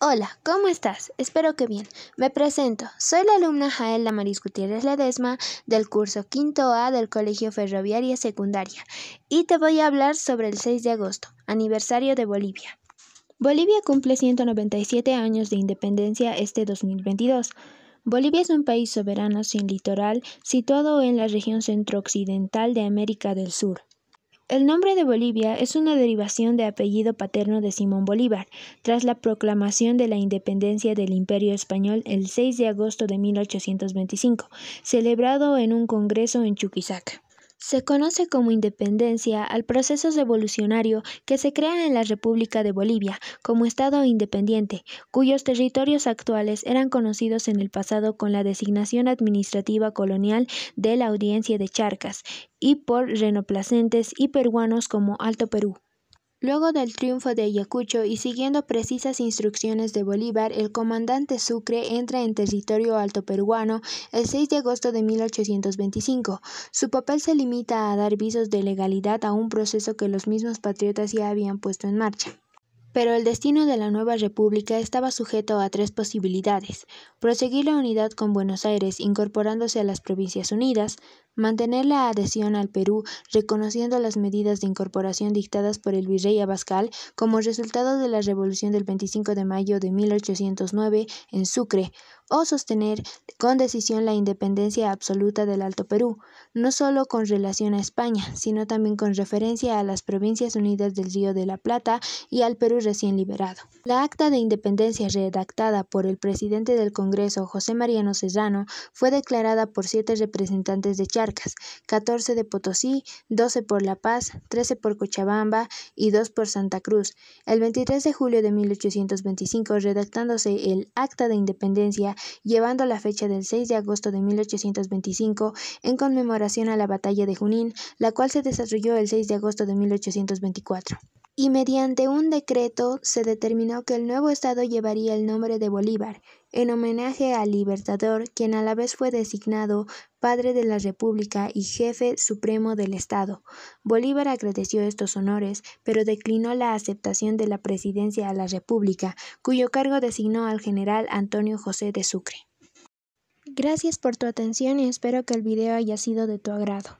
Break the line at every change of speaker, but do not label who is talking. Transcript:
Hola, ¿cómo estás? Espero que bien. Me presento. Soy la alumna Jael Maris Gutiérrez Ledesma del curso 5 A del Colegio Ferroviaria Secundaria y te voy a hablar sobre el 6 de agosto, aniversario de Bolivia. Bolivia cumple 197 años de independencia este 2022. Bolivia es un país soberano sin litoral situado en la región centrooccidental de América del Sur. El nombre de Bolivia es una derivación de apellido paterno de Simón Bolívar, tras la proclamación de la independencia del Imperio Español el 6 de agosto de 1825, celebrado en un congreso en Chuquisaca. Se conoce como independencia al proceso revolucionario que se crea en la República de Bolivia como Estado independiente, cuyos territorios actuales eran conocidos en el pasado con la designación administrativa colonial de la Audiencia de Charcas y por renoplacentes y peruanos como Alto Perú. Luego del triunfo de Ayacucho y siguiendo precisas instrucciones de Bolívar, el comandante Sucre entra en territorio alto peruano el 6 de agosto de 1825. Su papel se limita a dar visos de legalidad a un proceso que los mismos patriotas ya habían puesto en marcha. Pero el destino de la nueva república estaba sujeto a tres posibilidades proseguir la unidad con Buenos Aires incorporándose a las Provincias Unidas, mantener la adhesión al Perú reconociendo las medidas de incorporación dictadas por el virrey Abascal como resultado de la revolución del 25 de mayo de 1809 en Sucre, o sostener con decisión la independencia absoluta del Alto Perú, no solo con relación a España, sino también con referencia a las provincias unidas del Río de la Plata y al Perú recién liberado. La acta de independencia redactada por el presidente del Congreso, José Mariano Serrano, fue declarada por siete representantes de Charcas, 14 de Potosí, 12 por La Paz, 13 por Cochabamba y 2 por Santa Cruz, el 23 de julio de 1825, redactándose el Acta de Independencia llevando la fecha del 6 de agosto de 1825 en conmemoración a la batalla de Junín, la cual se desarrolló el 6 de agosto de 1824 y mediante un decreto se determinó que el nuevo estado llevaría el nombre de Bolívar, en homenaje al libertador, quien a la vez fue designado padre de la República y jefe supremo del Estado. Bolívar agradeció estos honores, pero declinó la aceptación de la presidencia a la República, cuyo cargo designó al general Antonio José de Sucre. Gracias por tu atención y espero que el video haya sido de tu agrado.